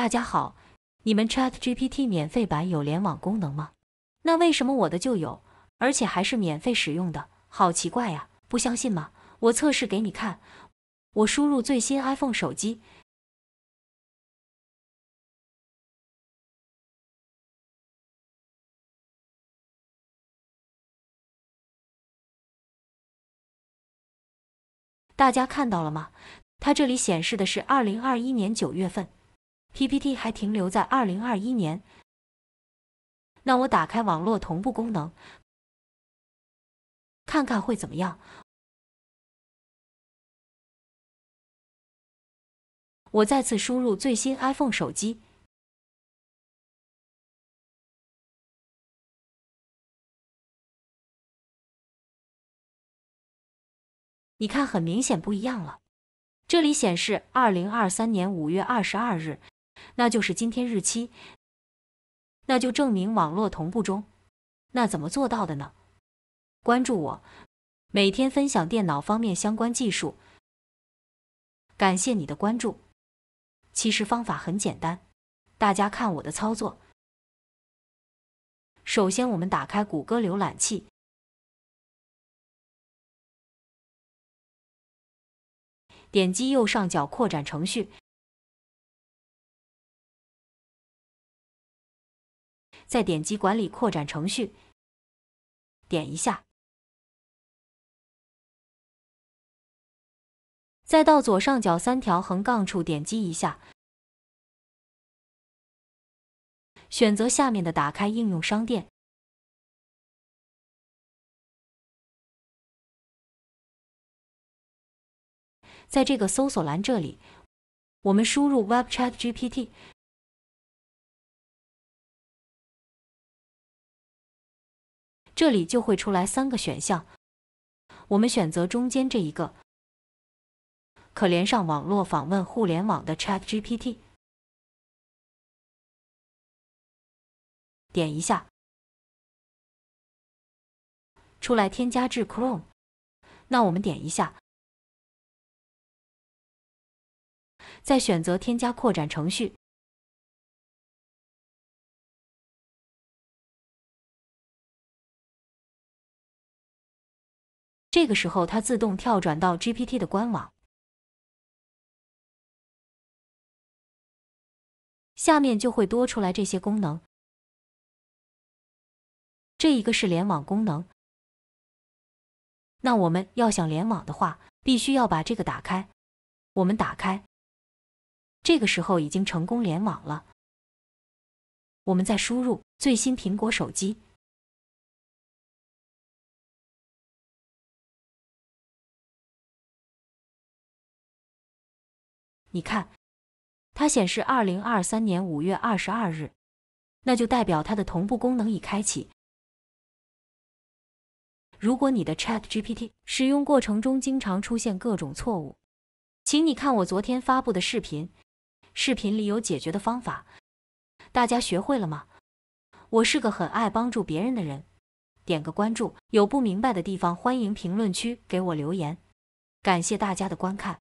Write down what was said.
大家好，你们 Chat GPT 免费版有联网功能吗？那为什么我的就有，而且还是免费使用的，好奇怪呀！不相信吗？我测试给你看。我输入最新 iPhone 手机，大家看到了吗？它这里显示的是二零二一年九月份。PPT 还停留在二零二一年，那我打开网络同步功能，看看会怎么样？我再次输入最新 iPhone 手机，你看，很明显不一样了。这里显示二零二三年五月二十二日。那就是今天日期，那就证明网络同步中。那怎么做到的呢？关注我，每天分享电脑方面相关技术。感谢你的关注。其实方法很简单，大家看我的操作。首先，我们打开谷歌浏览器，点击右上角扩展程序。再点击管理扩展程序，点一下，再到左上角三条横杠处点击一下，选择下面的打开应用商店，在这个搜索栏这里，我们输入 WebChatGPT。这里就会出来三个选项，我们选择中间这一个，可连上网络访问互联网的 ChatGPT。点一下，出来添加至 Chrome，那我们点一下，再选择添加扩展程序。这个时候，它自动跳转到 GPT 的官网，下面就会多出来这些功能。这一个是联网功能，那我们要想联网的话，必须要把这个打开。我们打开，这个时候已经成功联网了。我们再输入最新苹果手机。你看，它显示二零二三年五月二十二日，那就代表它的同步功能已开启。如果你的 Chat GPT 使用过程中经常出现各种错误，请你看我昨天发布的视频，视频里有解决的方法。大家学会了吗？我是个很爱帮助别人的人，点个关注，有不明白的地方欢迎评论区给我留言。感谢大家的观看。